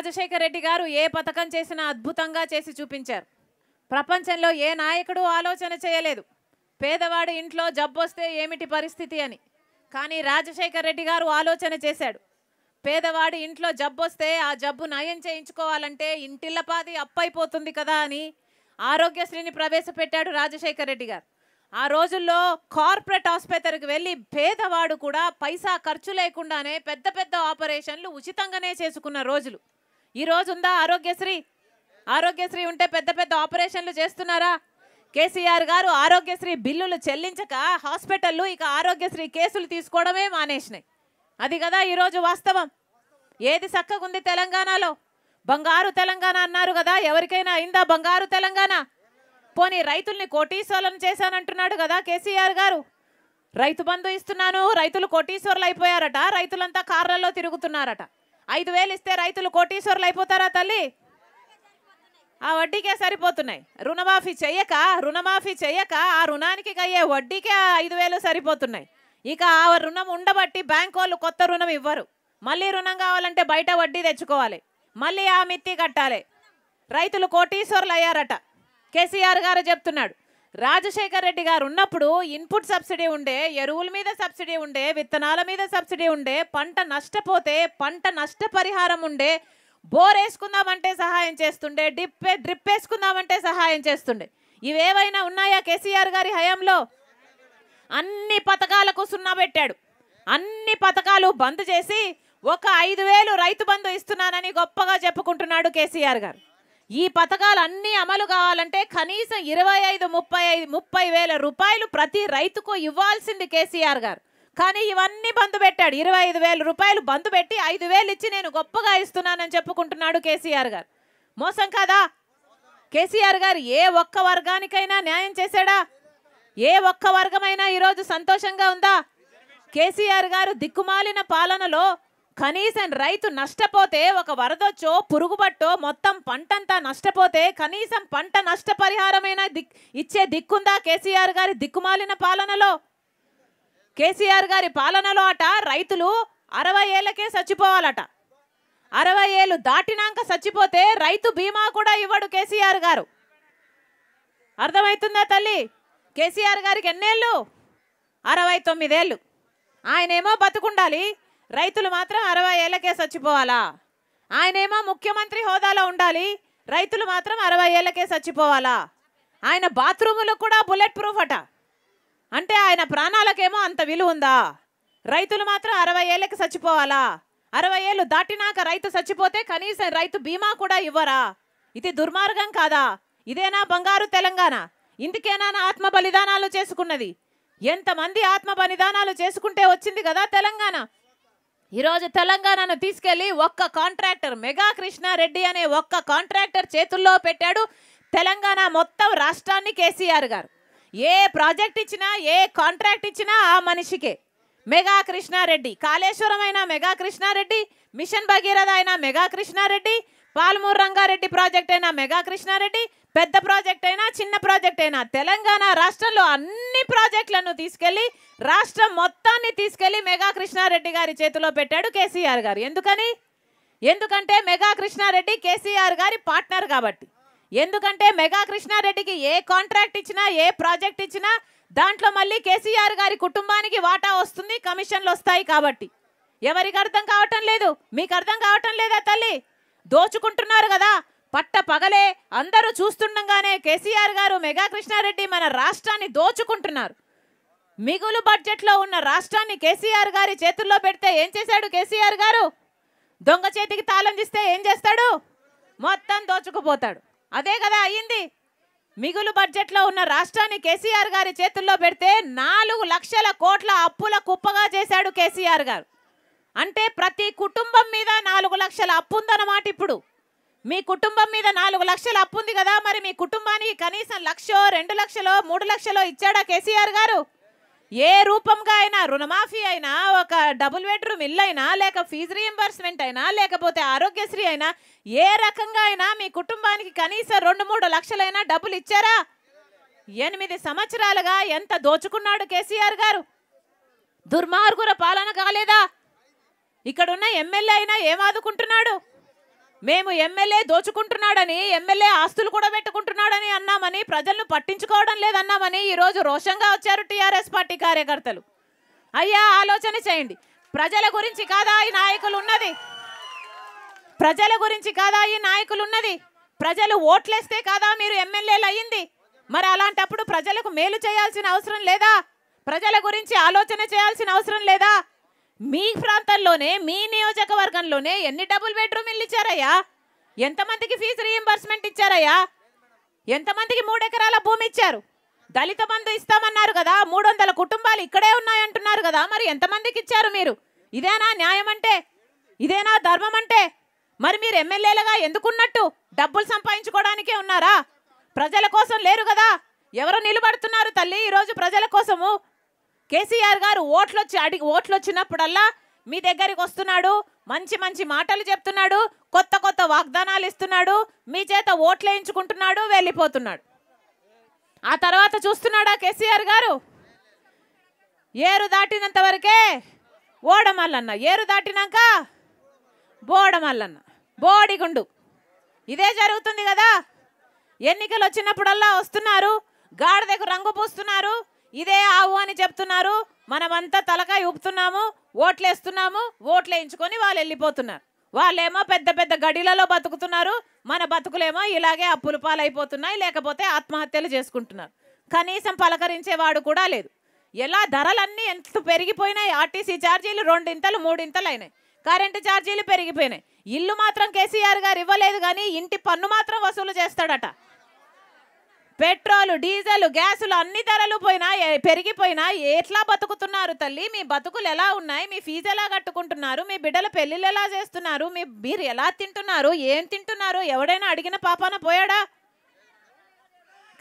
రాజశేఖర రెడ్డి గారు ఏ పథకం చేసినా అద్భుతంగా చేసి చూపించారు ప్రపంచంలో ఏ నాయకుడు ఆలోచన చేయలేదు పేదవాడి ఇంట్లో జబ్బొస్తే ఏమిటి పరిస్థితి అని కానీ రాజశేఖర రెడ్డి గారు ఆలోచన చేశాడు పేదవాడి ఇంట్లో జబ్బొస్తే ఆ జబ్బు నయం చేయించుకోవాలంటే ఇంటిల్లపాది అప్పైపోతుంది కదా అని ఆరోగ్యశ్రీని ప్రవేశపెట్టాడు రాజశేఖర రెడ్డి గారు ఆ రోజుల్లో కార్పొరేట్ ఆసుపత్రికి వెళ్ళి పేదవాడు కూడా పైసా ఖర్చు లేకుండానే పెద్ద పెద్ద ఆపరేషన్లు ఉచితంగానే చేసుకున్న రోజులు ఈరోజు ఉందా ఆరోగ్యశ్రీ ఆరోగ్యశ్రీ ఉంటే పెద్ద పెద్ద ఆపరేషన్లు చేస్తున్నారా కేసీఆర్ గారు ఆరోగ్యశ్రీ బిల్లులు చెల్లించక హాస్పిటల్లు ఇక ఆరోగ్యశ్రీ కేసులు తీసుకోవడమే మానేసినాయి అది కదా ఈరోజు వాస్తవం ఏది చక్కగుంది తెలంగాణలో బంగారు తెలంగాణ అన్నారు కదా ఎవరికైనా అయిందా బంగారు తెలంగాణ పోనీ రైతుల్ని కోటీశ్వరులను చేశానంటున్నాడు కదా కేసీఆర్ గారు రైతు బంధు ఇస్తున్నాను రైతులు కోటీశ్వరులు అయిపోయారట రైతులంతా కార్లలో తిరుగుతున్నారట ఐదు వేలు ఇస్తే రైతులు కోటీశ్వరులు అయిపోతారా తల్లి ఆ వడ్డీకే సరిపోతున్నాయి రుణమాఫీ చేయక రుణమాఫీ చేయక ఆ రుణానికి అయ్యే వడ్డీకే ఆ ఐదు వేలు సరిపోతున్నాయి ఇక ఆ రుణం ఉండబట్టి బ్యాంక్ వాళ్ళు కొత్త రుణం ఇవ్వరు మళ్ళీ రుణం కావాలంటే బయట వడ్డీ తెచ్చుకోవాలి మళ్ళీ ఆ మిత్తి కట్టాలి రైతులు కోటీశ్వరులు అయ్యారట కేసీఆర్ గారు చెప్తున్నాడు రాజశేఖర్ రెడ్డి గారు ఉన్నప్పుడు ఇన్పుట్ సబ్సిడీ ఉండే ఎరువుల మీద సబ్సిడీ ఉండే విత్తనాల మీద సబ్సిడీ ఉండే పంట నష్టపోతే పంట నష్టపరిహారం ఉండే బోర్ వేసుకుందామంటే సహాయం చేస్తుండే డిప్పే డ్రిప్ వేసుకుందామంటే సహాయం చేస్తుండే ఇవేవైనా ఉన్నాయా కేసీఆర్ గారి హయాంలో అన్ని పథకాలకు సున్నా పెట్టాడు అన్ని పథకాలు బంద్ చేసి ఒక ఐదు వేలు రైతు బంధు ఇస్తున్నానని గొప్పగా చెప్పుకుంటున్నాడు కేసీఆర్ గారు ఈ పథకాలు అన్నీ అమలు కావాలంటే కనీసం ఇరవై ఐదు ముప్పై ఐదు ముప్పై వేల రూపాయలు ప్రతి రైతుకు ఇవ్వాల్సింది కేసీఆర్ గారు కానీ ఇవన్నీ బంద్ పెట్టాడు ఇరవై ఐదు వేల రూపాయలు బంద్ పెట్టి ఐదు వేలు ఇచ్చి నేను గొప్పగా ఇస్తున్నానని చెప్పుకుంటున్నాడు కేసీఆర్ గారు మోసం కాదా కేసీఆర్ గారు ఏ ఒక్క వర్గానికైనా న్యాయం చేశాడా ఏ ఒక్క వర్గమైనా ఈరోజు సంతోషంగా ఉందా కేసీఆర్ గారు దిక్కుమాలిన పాలనలో కనీసం రైతు నష్టపోతే ఒక వరదొచ్చో పురుగుబట్టో మొత్తం పంటంతా నష్టపోతే కనీసం పంట నష్టపరిహారమైన దిక్ ఇచ్చే దిక్కుందా కేసీఆర్ గారి దిక్కుమాలిన పాలనలో కేసీఆర్ గారి పాలనలో అట రైతులు అరవై ఏళ్ళకే చచ్చిపోవాలట అరవై ఏళ్ళు దాటినాక చచ్చిపోతే రైతు బీమా కూడా ఇవ్వడు కేసీఆర్ గారు అర్థమవుతుందా తల్లి కేసీఆర్ గారికి ఎన్నేళ్ళు అరవై తొమ్మిదేళ్ళు ఆయనేమో బతుకుండాలి రైతులు మాత్రం అరవై ఏళ్ళకే చచ్చిపోవాలా ఆయనేమో ముఖ్యమంత్రి హోదాలో ఉండాలి రైతులు మాత్రం అరవై ఏళ్ళకే చచ్చిపోవాలా ఆయన బాత్రూములు కూడా బుల్లెట్ ప్రూఫ్ అట అంటే ఆయన ప్రాణాలకేమో అంత విలువ ఉందా రైతులు మాత్రం అరవై ఏళ్ళకి చచ్చిపోవాలా అరవై ఏళ్ళు దాటినాక రైతు చచ్చిపోతే కనీసం రైతు బీమా కూడా ఇవ్వరా ఇది దుర్మార్గం కాదా ఇదేనా బంగారు తెలంగాణ ఇందుకేనా ఆత్మ బలిదానాలు చేసుకున్నది ఎంతమంది ఆత్మ బలిదానాలు చేసుకుంటే వచ్చింది కదా తెలంగాణ ఈరోజు తెలంగాణను తీసుకెళ్లి ఒక్క కాంట్రాక్టర్ మెగా కృష్ణారెడ్డి అనే ఒక్క కాంట్రాక్టర్ చేతుల్లో పెట్టాడు తెలంగాణ మొత్తం రాష్ట్రాన్ని కేసీఆర్ గారు ఏ ప్రాజెక్ట్ ఇచ్చినా ఏ కాంట్రాక్ట్ ఇచ్చినా ఆ మనిషికే మెగా కృష్ణారెడ్డి కాళేశ్వరం అయినా మెగా కృష్ణారెడ్డి మిషన్ భగీరథ అయినా మెగా కృష్ణారెడ్డి పాల్మూరు రంగారెడ్డి ప్రాజెక్ట్ అయినా మెగా కృష్ణారెడ్డి పెద్ద ప్రాజెక్ట్ అయినా చిన్న ప్రాజెక్ట్ అయినా తెలంగాణ రాష్ట్రంలో అన్ని ప్రాజెక్టులను తీసుకెళ్లి రాష్ట్రం మొత్తాన్ని తీసుకెళ్లి మెగా కృష్ణారెడ్డి గారి చేతిలో పెట్టాడు కేసీఆర్ గారు ఎందుకని ఎందుకంటే మెగా కృష్ణారెడ్డి కేసీఆర్ గారి పార్ట్నర్ కాబట్టి ఎందుకంటే మెగా కృష్ణారెడ్డికి ఏ కాంట్రాక్ట్ ఇచ్చినా ఏ ప్రాజెక్ట్ ఇచ్చినా దాంట్లో మళ్ళీ కేసీఆర్ గారి కుటుంబానికి వాటా వస్తుంది కమిషన్లు వస్తాయి కాబట్టి ఎవరికి అర్థం కావటం లేదు మీకు అర్థం కావటం లేదా తల్లి దోచుకుంటున్నారు కదా పట్ట పగలే అందరూ చూస్తుండగానే కేసీఆర్ గారు మెగా కృష్ణారెడ్డి మన రాష్ట్రాన్ని దోచుకుంటున్నారు మిగులు బడ్జెట్లో ఉన్న రాష్ట్రాన్ని కేసీఆర్ గారి చేతుల్లో పెడితే ఏం చేశాడు కేసీఆర్ గారు దొంగ చేతికి తాళం తీస్తే ఏం చేస్తాడు మొత్తం దోచుకుపోతాడు అదే కదా అయ్యింది మిగులు బడ్జెట్లో ఉన్న రాష్ట్రాన్ని కేసీఆర్ గారి చేతుల్లో పెడితే నాలుగు లక్షల కోట్ల అప్పుల కుప్పగా చేశాడు కేసీఆర్ గారు అంటే ప్రతి కుటుంబం మీద నాలుగు లక్షల అప్పు ఉందన్నమాట ఇప్పుడు మీ కుటుంబం మీద నాలుగు లక్షలు అప్పు ఉంది కదా మరి మీ కుటుంబానికి కనీసం లక్షో రెండు లక్షలో మూడు లక్షలో ఇచ్చాడా కేసీఆర్ గారు ఏ రూపంగా అయినా రుణమాఫీ అయినా ఒక డబుల్ బెడ్రూమ్ ఇల్లు అయినా లేక ఫీజు రీఎంబర్స్మెంట్ అయినా లేకపోతే ఆరోగ్యశ్రీ అయినా ఏ రకంగా అయినా మీ కుటుంబానికి కనీసం రెండు మూడు లక్షలైనా డబ్బులు ఇచ్చారా ఎనిమిది సంవత్సరాలుగా ఎంత దోచుకున్నాడు కేసీఆర్ గారు దుర్మార్గుల పాలన కాలేదా ఇక్కడున్న ఎమ్మెల్యే అయినా ఏమాదుకుంటున్నాడు మేము ఎమ్మెల్యే దోచుకుంటున్నాడని ఎమ్మెల్యే ఆస్తులు కూడా పెట్టుకుంటున్నాడని అన్నామని ప్రజలను పట్టించుకోవడం లేదన్నామని ఈరోజు రోషంగా వచ్చారు టీఆర్ఎస్ పార్టీ కార్యకర్తలు అయ్యా ఆలోచన చేయండి ప్రజల గురించి కాదా ఈ నాయకులు ఉన్నది ప్రజల గురించి కాదా ఈ నాయకులు ఉన్నది ప్రజలు ఓట్లేస్తే కాదా మీరు ఎమ్మెల్యేలు అయ్యింది మరి అలాంటప్పుడు ప్రజలకు మేలు చేయాల్సిన అవసరం లేదా ప్రజల గురించి ఆలోచన చేయాల్సిన అవసరం లేదా మీ ప్రాంతంలోనే మీ నియోజకవర్గంలోనే ఎన్ని డబుల్ బెడ్రూమ్ ఇల్లు ఇచ్చారయ్యా ఎంతమందికి ఫీజు రీఎంబర్స్మెంట్ ఇచ్చారయ్యా ఎంతమందికి మూడు ఎకరాల భూమి ఇచ్చారు దళిత బంధు ఇస్తామన్నారు కదా మూడు వందల కుటుంబాలు ఇక్కడే ఉన్నాయంటున్నారు కదా మరి ఎంతమందికి ఇచ్చారు మీరు ఇదేనా న్యాయం అంటే ఇదేనా ధర్మం అంటే మరి మీరు ఎమ్మెల్యేలుగా ఎందుకున్నట్టు డబ్బులు సంపాదించుకోవడానికే ఉన్నారా ప్రజల కోసం లేరు కదా ఎవరు నిలబడుతున్నారు తల్లి ఈరోజు ప్రజల కోసము కేసీఆర్ గారు ఓట్లు వచ్చి అడిగి ఓట్లు వచ్చినప్పుడల్లా మీ దగ్గరికి వస్తున్నాడు మంచి మంచి మాటలు చెప్తున్నాడు కొత్త కొత్త వాగ్దానాలు ఇస్తున్నాడు మీ చేత ఓట్లు వేయించుకుంటున్నాడు వెళ్ళిపోతున్నాడు ఆ తర్వాత చూస్తున్నాడా కేసీఆర్ గారు ఏరు దాటినంత వరకే ఓడమల్లన్న ఏరు దాటినాక బోడమల్లన్న బోడిగుండు ఇదే జరుగుతుంది కదా ఎన్నికలు వచ్చినప్పుడల్లా వస్తున్నారు గాడిదకు రంగు పూస్తున్నారు ఇదే ఆవు అని చెప్తున్నారు మనమంతా తలకాయ ఊపుతున్నాము ఓట్లేస్తున్నాము ఓట్లు వేయించుకొని వాళ్ళు వెళ్ళిపోతున్నారు వాళ్ళేమో పెద్ద పెద్ద గడిలలో బతుకుతున్నారు మన బతుకులేమో ఇలాగే అప్పులు పాలైపోతున్నాయి లేకపోతే ఆత్మహత్యలు చేసుకుంటున్నారు కనీసం పలకరించేవాడు కూడా లేదు ఎలా ధరలన్నీ ఎంత పెరిగిపోయినాయి ఆర్టీసీ ఛార్జీలు రెండింతలు మూడింతలు అయినాయి కరెంటు ఛార్జీలు పెరిగిపోయినాయి ఇల్లు మాత్రం కేసీఆర్ గారు ఇవ్వలేదు కానీ ఇంటి పన్ను మాత్రం వసూలు చేస్తాడట పెట్రోల్ డీజిల్ గ్యాసులు అన్ని ధరలు పోయినా పెరిగిపోయినా ఎట్లా బతుకుతున్నారు తల్లి మీ బతుకులు ఎలా ఉన్నాయి మీ ఫీజు ఎలా కట్టుకుంటున్నారు మీ బిడ్డల పెళ్ళిళ్ళు ఎలా చేస్తున్నారు మీ మీరు ఎలా తింటున్నారు ఏం తింటున్నారు ఎవడైనా అడిగిన పాపాన పోయాడా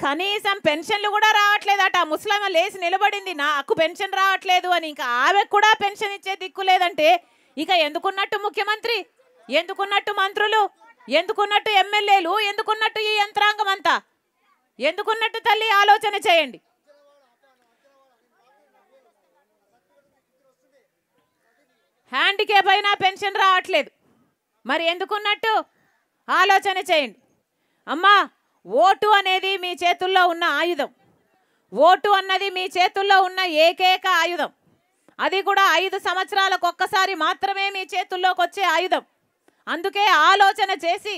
కనీసం పెన్షన్లు కూడా రావట్లేదట ముస్లామ లేచి నిలబడింది నాకు పెన్షన్ రావట్లేదు అని ఇంకా ఆమె కూడా పెన్షన్ ఇచ్చే దిక్కు లేదంటే ఇక ఎందుకున్నట్టు ముఖ్యమంత్రి ఎందుకున్నట్టు మంత్రులు ఎందుకున్నట్టు ఎమ్మెల్యేలు ఎందుకున్నట్టు ఈ యంత్రాంగం అంతా ఎందుకున్నట్టు తల్లి ఆలోచన చేయండి హ్యాండికేప్ అయినా పెన్షన్ రావట్లేదు మరి ఎందుకున్నట్టు ఆలోచన చేయండి అమ్మా ఓటు అనేది మీ చేతుల్లో ఉన్న ఆయుధం ఓటు అన్నది మీ చేతుల్లో ఉన్న ఏకైక ఆయుధం అది కూడా ఐదు సంవత్సరాలకు ఒక్కసారి మాత్రమే మీ చేతుల్లోకి వచ్చే ఆయుధం అందుకే ఆలోచన చేసి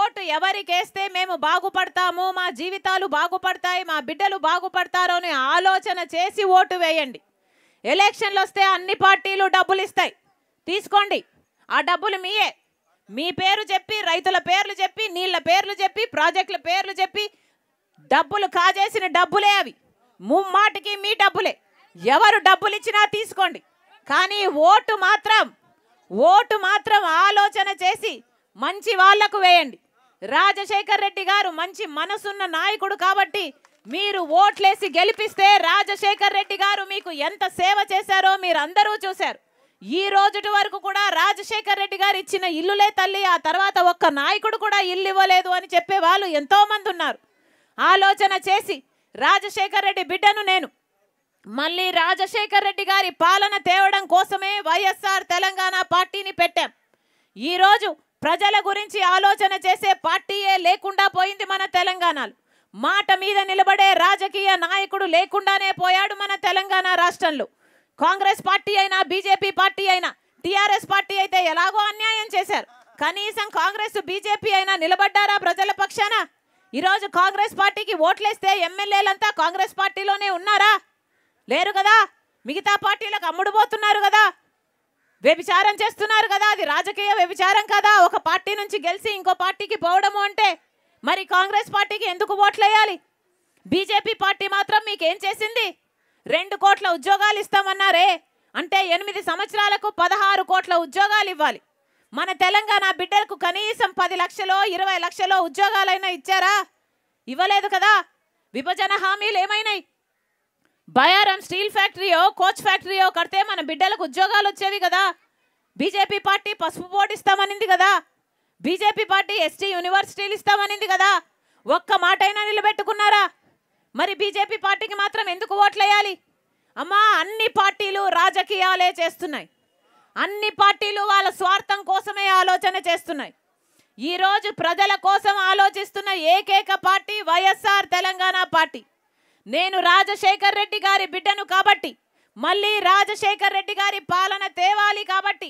ఓటు ఎవరికేస్తే మేము బాగుపడతాము మా జీవితాలు బాగుపడతాయి మా బిడ్డలు బాగుపడతారు అని ఆలోచన చేసి ఓటు వేయండి ఎలక్షన్లు వస్తే అన్ని పార్టీలు డబ్బులు ఇస్తాయి తీసుకోండి ఆ డబ్బులు మీయే మీ పేరు చెప్పి రైతుల పేర్లు చెప్పి నీళ్ళ పేర్లు చెప్పి ప్రాజెక్టుల పేర్లు చెప్పి డబ్బులు కాజేసిన డబ్బులే అవి ముమ్మాటికి మీ డబ్బులే ఎవరు డబ్బులు ఇచ్చినా తీసుకోండి కానీ ఓటు మాత్రం ఓటు మాత్రం ఆలోచన చేసి మంచి వాళ్లకు వేయండి రాజశేఖర్ రెడ్డి గారు మంచి మనసున్న నాయకుడు కాబట్టి మీరు ఓట్లేసి గెలిపిస్తే రాజశేఖర్ రెడ్డి గారు మీకు ఎంత సేవ చేశారో మీరు అందరూ చూశారు ఈ రోజుటి వరకు కూడా రాజశేఖర్ రెడ్డి గారు ఇచ్చిన ఇల్లులే తల్లి ఆ తర్వాత ఒక్క నాయకుడు కూడా ఇల్లు ఇవ్వలేదు అని చెప్పే వాళ్ళు ఎంతోమంది ఉన్నారు ఆలోచన చేసి రాజశేఖర్ రెడ్డి బిడ్డను నేను మళ్ళీ రాజశేఖర్ రెడ్డి గారి పాలన తేవడం కోసమే వైఎస్ఆర్ తెలంగాణ పార్టీని పెట్టాం ఈరోజు ప్రజల గురించి ఆలోచన చేసే పార్టీయే లేకుండా పోయింది మన తెలంగాణలో మాట మీద నిలబడే రాజకీయ నాయకుడు లేకుండానే పోయాడు మన తెలంగాణ రాష్ట్రంలో కాంగ్రెస్ పార్టీ అయినా బీజేపీ పార్టీ అయినా టీఆర్ఎస్ పార్టీ అయితే ఎలాగో అన్యాయం చేశారు కనీసం కాంగ్రెస్ బీజేపీ అయినా నిలబడ్డారా ప్రజల పక్షాన ఈరోజు కాంగ్రెస్ పార్టీకి ఓట్లేస్తే ఎమ్మెల్యేలంతా కాంగ్రెస్ పార్టీలోనే ఉన్నారా లేరు కదా మిగతా పార్టీలకు అమ్ముడుపోతున్నారు కదా వ్యభిచారం చేస్తున్నారు కదా అది రాజకీయ వ్యభిచారం కదా ఒక పార్టీ నుంచి గెలిచి ఇంకో పార్టీకి పోవడము అంటే మరి కాంగ్రెస్ పార్టీకి ఎందుకు వేయాలి బీజేపీ పార్టీ మాత్రం మీకేం చేసింది రెండు కోట్ల ఉద్యోగాలు ఇస్తామన్నారే అంటే ఎనిమిది సంవత్సరాలకు పదహారు కోట్ల ఉద్యోగాలు ఇవ్వాలి మన తెలంగాణ బిడ్డలకు కనీసం పది లక్షలో ఇరవై లక్షలో ఉద్యోగాలైనా ఇచ్చారా ఇవ్వలేదు కదా విభజన హామీలు ఏమైనాయి బయారం స్టీల్ ఫ్యాక్టరీయో కోచ్ ఫ్యాక్టరీయో కడితే మన బిడ్డలకు ఉద్యోగాలు వచ్చేవి కదా బీజేపీ పార్టీ పసుపు బోర్డు ఇస్తామనింది కదా బీజేపీ పార్టీ ఎస్టీ యూనివర్సిటీలు ఇస్తామనింది కదా ఒక్క మాటైనా నిలబెట్టుకున్నారా మరి బీజేపీ పార్టీకి మాత్రం ఎందుకు ఓట్లేయాలి అమ్మా అన్ని పార్టీలు రాజకీయాలే చేస్తున్నాయి అన్ని పార్టీలు వాళ్ళ స్వార్థం కోసమే ఆలోచన చేస్తున్నాయి ఈరోజు ప్రజల కోసం ఆలోచిస్తున్న ఏకైక పార్టీ వైఎస్ఆర్ తెలంగాణ పార్టీ నేను రాజశేఖర్ రెడ్డి గారి బిడ్డను కాబట్టి మళ్ళీ రాజశేఖర్ రెడ్డి గారి పాలన తేవాలి కాబట్టి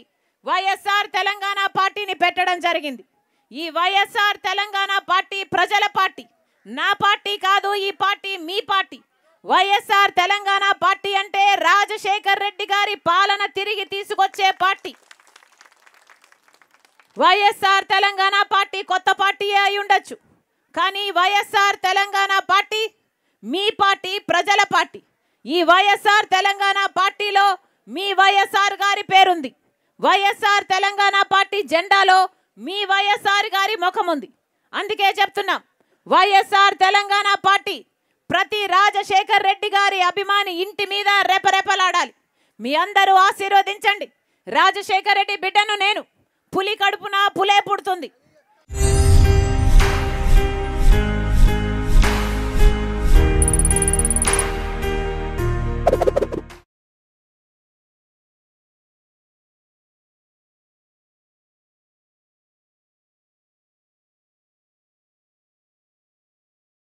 వైఎస్ఆర్ తెలంగాణ పార్టీని పెట్టడం జరిగింది ఈ వైఎస్ఆర్ తెలంగాణ పార్టీ ప్రజల పార్టీ నా పార్టీ కాదు ఈ పార్టీ మీ పార్టీ వైఎస్ఆర్ తెలంగాణ పార్టీ అంటే రాజశేఖర్ రెడ్డి గారి పాలన తిరిగి తీసుకొచ్చే పార్టీ వైఎస్ఆర్ తెలంగాణ పార్టీ కొత్త పార్టీ అయి ఉండొచ్చు కానీ వైఎస్ఆర్ తెలంగాణ పార్టీ మీ పార్టీ ప్రజల పార్టీ ఈ వైఎస్ఆర్ తెలంగాణ పార్టీలో మీ వైఎస్ఆర్ గారి పేరుంది వైఎస్ఆర్ తెలంగాణ పార్టీ జెండాలో మీ వైఎస్ఆర్ గారి ముఖం ఉంది అందుకే చెప్తున్నాం వైఎస్ఆర్ తెలంగాణ పార్టీ ప్రతి రాజశేఖర్ రెడ్డి గారి అభిమాని ఇంటి మీద రెపరెపలాడాలి మీ అందరూ ఆశీర్వదించండి రాజశేఖర్ రెడ్డి బిడ్డను నేను పులి కడుపున పులే పుడుతుంది